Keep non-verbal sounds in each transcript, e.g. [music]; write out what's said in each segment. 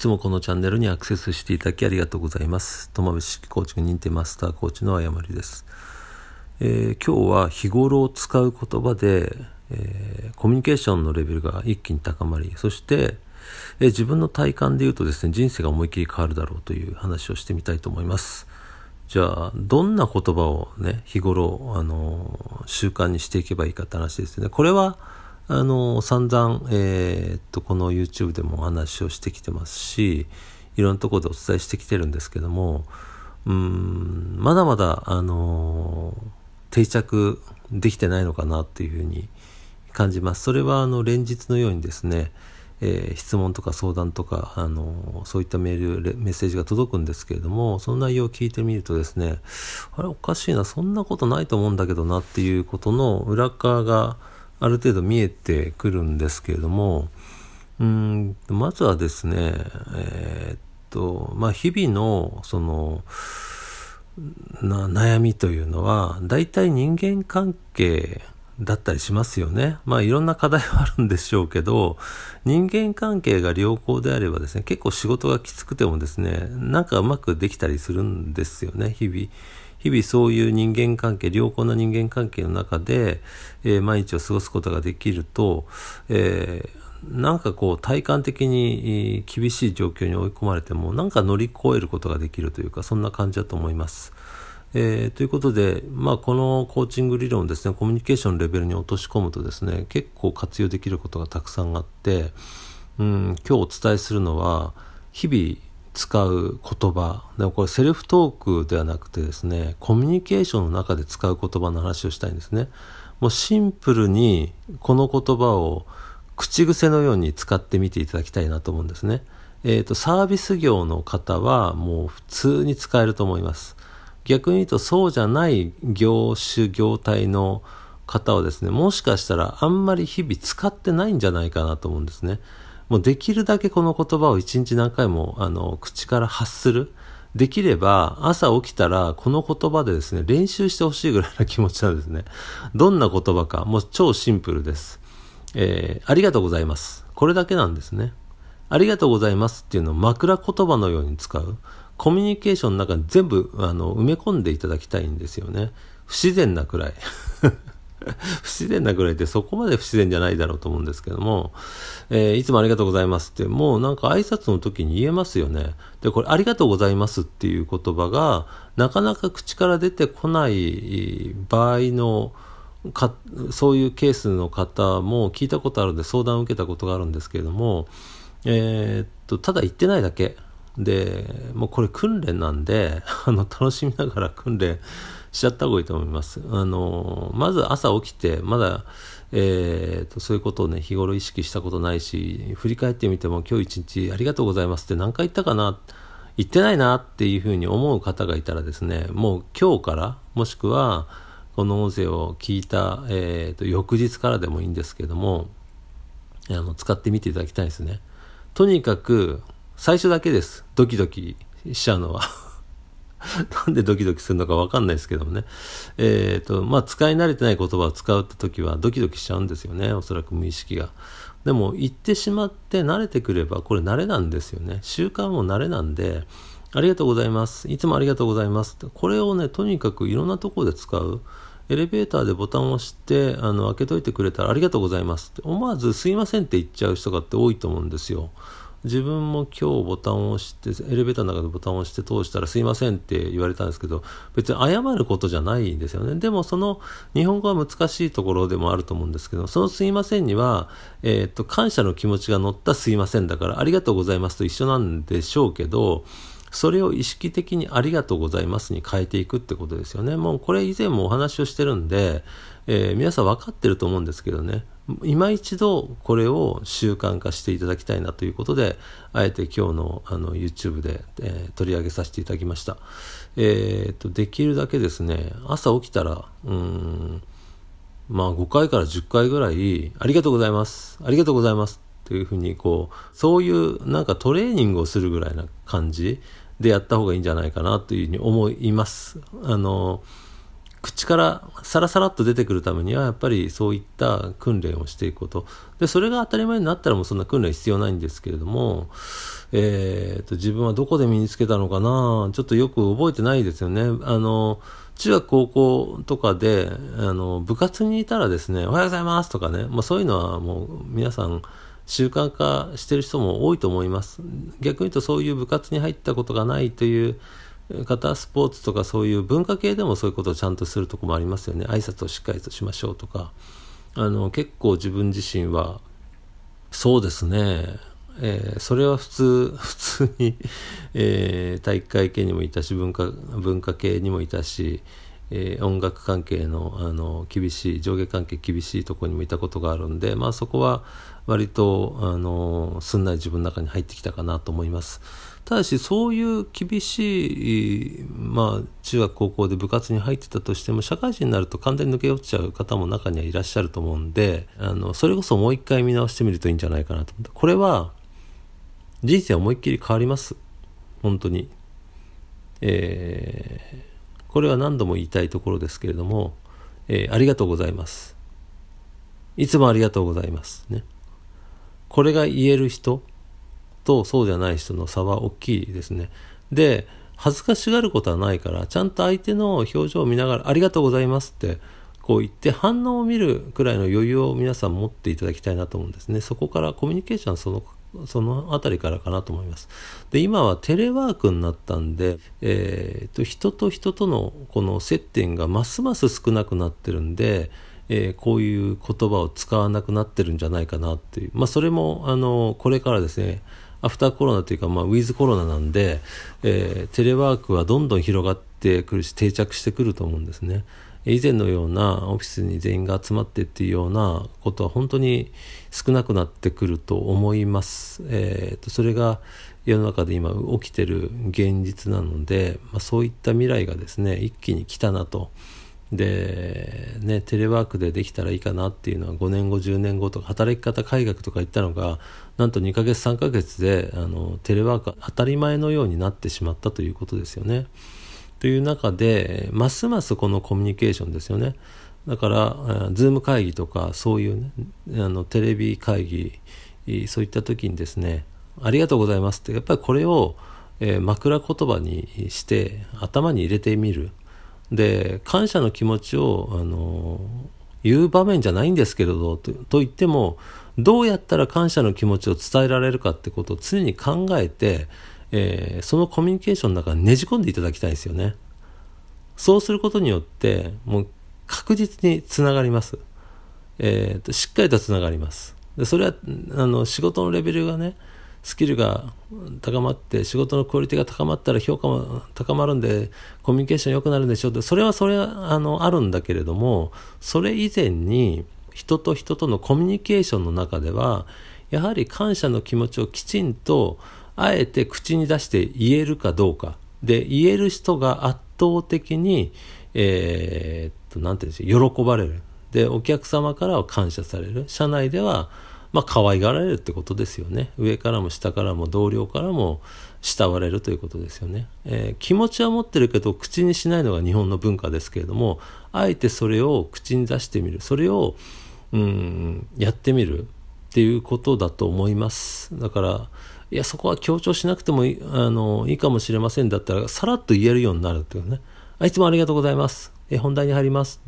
つもこのチャンネルにアクセスしていただきありがとうございます。トマベ式コーチング認定マスターコーチの誤りです。えー、今日は日頃使う言葉で、えー、コミュニケーションのレベルが一気に高まり、そして、えー、自分の体感で言うとですね、人生が思いっきり変わるだろうという話をしてみたいと思います。じゃあ、どんな言葉をね、日頃、あの習慣にしていけばいいかって話ですね。これは、あの、散々、えー、っと、この YouTube でもお話をしてきてますし、いろんなところでお伝えしてきてるんですけども、うん、まだまだ、あの、定着できてないのかなっていうふうに感じます。それは、あの、連日のようにですね、えー、質問とか相談とか、あのそういったメールメッセージが届くんですけれどもその内容を聞いてみるとですねあれおかしいなそんなことないと思うんだけどなっていうことの裏側がある程度見えてくるんですけれども、うんまずはですね、えー、っと、まあ、日々の、その、悩みというのは、大体人間関係だったりしますよね。まあ、いろんな課題はあるんでしょうけど、人間関係が良好であればですね、結構仕事がきつくてもですね、なんかうまくできたりするんですよね、日々。日々そういう人間関係、良好な人間関係の中で、えー、毎日を過ごすことができると、えー、なんかこう体感的に厳しい状況に追い込まれてもなんか乗り越えることができるというかそんな感じだと思います。えー、ということで、まあ、このコーチング理論ですねコミュニケーションレベルに落とし込むとですね結構活用できることがたくさんあって、うん、今日お伝えするのは日々使う言葉でもこれセルフトークではなくてですねコミュニケーションの中で使う言葉の話をしたいんですねもうシンプルにこの言葉を口癖のように使ってみていただきたいなと思うんですねえっ、ー、とサービス業の方はもう普通に使えると思います逆に言うとそうじゃない業種業態の方はですねもしかしたらあんまり日々使ってないんじゃないかなと思うんですねもうできるだけこの言葉を一日何回も、あの、口から発する。できれば朝起きたらこの言葉でですね、練習してほしいぐらいの気持ちなんですね。どんな言葉か、もう超シンプルです。えー、ありがとうございます。これだけなんですね。ありがとうございますっていうのを枕言葉のように使う。コミュニケーションの中に全部あの埋め込んでいただきたいんですよね。不自然なくらい。[laughs] 不自然なぐらいでそこまで不自然じゃないだろうと思うんですけども、えー、いつもありがとうございますって、もうなんか挨拶の時に言えますよね。で、これありがとうございますっていう言葉が、なかなか口から出てこない場合の、かそういうケースの方も聞いたことあるんで相談を受けたことがあるんですけれども、えー、っとただ言ってないだけでもうこれ訓練なんで [laughs] あの楽しみながら訓練しちゃった方がいいと思います。あのまず朝起きて、まだ、えーと、とそういうことをね、日頃意識したことないし、振り返ってみても、今日一日ありがとうございますって何回言ったかな、言ってないなっていうふうに思う方がいたらですね、もう今日から、もしくは、この音声を聞いた、えーと、と翌日からでもいいんですけども、あの使ってみていただきたいですね。とにかく、最初だけです。ドキドキしちゃうのは。[laughs] なんでドキドキするのかわかんないですけどもね。えっ、ー、と、まあ、使い慣れてない言葉を使うって時はドキドキしちゃうんですよね。おそらく無意識が。でも、言ってしまって慣れてくれば、これ慣れなんですよね。習慣も慣れなんで、ありがとうございます。いつもありがとうございます。これをね、とにかくいろんなところで使う。エレベーターでボタンを押して、あの、開けといてくれたらありがとうございますって、思わずすいませんって言っちゃう人がって多いと思うんですよ。自分も今日ボタンを押してエレベーターの中でボタンを押して通したらすいませんって言われたんですけど別に謝ることじゃないんですよねでもその日本語は難しいところでもあると思うんですけどそのすいませんには、えー、っと感謝の気持ちが乗ったすいませんだからありがとうございますと一緒なんでしょうけどそれを意識的にありがとうございますに変えていくってことですよねもうこれ以前もお話をしてるんで、えー、皆さん分かってると思うんですけどね今一度これを習慣化していただきたいなということで、あえて今日のあの YouTube で、えー、取り上げさせていただきました。えー、っと、できるだけですね、朝起きたら、うん、まあ5回から10回ぐらい、ありがとうございます、ありがとうございます、というふうに、こう、そういうなんかトレーニングをするぐらいな感じでやった方がいいんじゃないかなというふうに思います。あのー口からさらさらっと出てくるためにはやっぱりそういった訓練をしていくことでそれが当たり前になったらもうそんな訓練必要ないんですけれども、えーと、と自分はどこで身につけたのかなちょっとよく覚えてないですよねあの中学高校とかであの部活にいたらですねおはようございますとかね、まあ、そういうのはもう皆さん習慣化してる人も多いと思います逆に言うとそういう部活に入ったことがないという方、スポーツとかそういう文化系でもそういうことをちゃんとするとこもありますよね。挨拶をしっかりとしましょうとか。あの、結構自分自身は、そうですね。えー、それは普通、[laughs] 普通に、えー、体育会系にもいたし、文化、文化系にもいたし、えー、音楽関係のあの厳しい上下関係厳しいとこにもいたことがあるんで、まあ、そこは割とあのすんなり自分の中に入ってきたかなと思います。ただしそういう厳しい、まあ、中学高校で部活に入ってたとしても社会人になると完全に抜け落ちちゃう方も中にはいらっしゃると思うんであのそれこそもう一回見直してみるといいんじゃないかなとこれは人生思いっきり変わります本当に、えー、これは何度も言いたいところですけれども、えー、ありがとうございますいつもありがとうございますねこれが言える人とそうじゃない人の差は大きいですね。で、恥ずかしがることはないから、ちゃんと相手の表情を見ながら、ありがとうございますって、こう言って反応を見るくらいの余裕を皆さん持っていただきたいなと思うんですね。そこからコミュニケーションそのそのあたりからかなと思います。で、今はテレワークになったんで、えー、と、人と人とのこの接点がますます少なくなってるんで、えー、こういう言葉を使わなくなってるんじゃないかなっていう、まあ、それもあのこれからですねアフターコロナというか、まあ、ウィズコロナなんで、えー、テレワークはどんどん広がってくるし定着してくると思うんですね。以前のようなオフィスに全員が集まってっていうようなことは本当に少なくなってくると思います。えーと、それが世の中で今起きてる現実なので、まあ、そういった未来がですね一気に来たなと。で、ね、テレワークでできたらいいかなっていうのは5年後10年後とか働き方改革とか言ったのがなんと2ヶ月3ヶ月であのテレワーク当たり前のようになってしまったということですよね。という中でますますこのコミュニケーションですよね。だから、ズーム会議とか、そういうね、あのテレビ会議、そういった時にですね、ありがとうございますって、やっぱりこれを、えー、枕言葉にして頭に入れてみる。で感謝の気持ちをあの言う場面じゃないんですけれどとと言ってもどうやったら感謝の気持ちを伝えられるかってことを常に考えて、えー、そのコミュニケーションの中にねじ込んでいただきたいんですよね。そうすることによってもう確実につながります。えーと、しっかりとつながります。でそれはあの仕事のレベルがねスキルが高まって仕事のクオリティが高まったら評価も高まるんでコミュニケーション良くなるんでしょうってそれはそれはあのあるんだけれどもそれ以前に人と人とのコミュニケーションの中ではやはり感謝の気持ちをきちんとあえて口に出して言えるかどうかで言える人が圧倒的にえー、て言うんでしょう喜ばれるでお客様からは感謝される社内ではまあ、可愛がられるってことですよね上からも下からも同僚からも慕われるということですよね、えー、気持ちは持ってるけど口にしないのが日本の文化ですけれどもあえてそれを口に出してみるそれをうんやってみるっていうことだと思いますだからいやそこは強調しなくてもいいあのいいかもしれませんだったらさらっと言えるようになるというねあいつもありがとうございますえ本題に入ります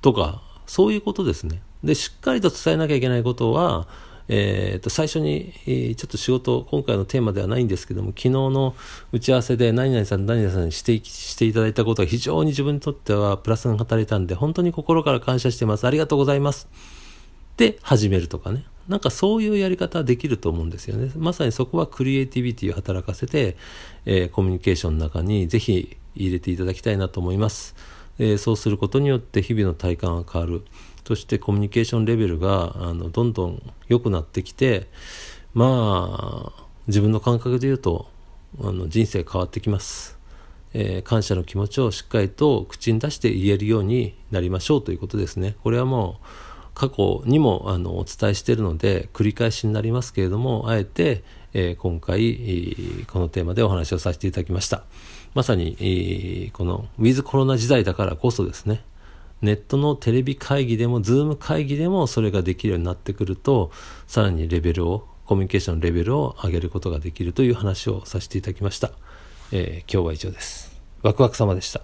とかそういうことですねで、しっかりと伝えなきゃいけないことは、えー、と最初に、えちょっと仕事、今回のテーマではないんですけども、昨日の打ち合わせで、何々さん、何々さんに指摘していただいたことが非常に自分にとってはプラスに働いたんで、本当に心から感謝してます。ありがとうございます。で、始めるとかね。なんかそういうやり方はできると思うんですよね。まさにそこはクリエイティビティを働かせて、えー、コミュニケーションの中にぜひ入れていただきたいなと思います。えー、そうすることによって日々の体感が変わる。としてコミュニケーションレベルがあのどんどん良くなってきてまあ自分の感覚で言うとあの人生変わってきます、えー、感謝の気持ちをしっかりと口に出して言えるようになりましょうということですねこれはもう過去にもあのお伝えしているので繰り返しになりますけれどもあえて、えー、今回このテーマでお話をさせていただきましたまさに、このウィズコロナ時代だからこそですねネットのテレビ会議でも、ズーム会議でもそれができるようになってくると、さらにレベルを、コミュニケーションレベルを上げることができるという話をさせていただきました。えー、今日は以上です。ワクワク様でした。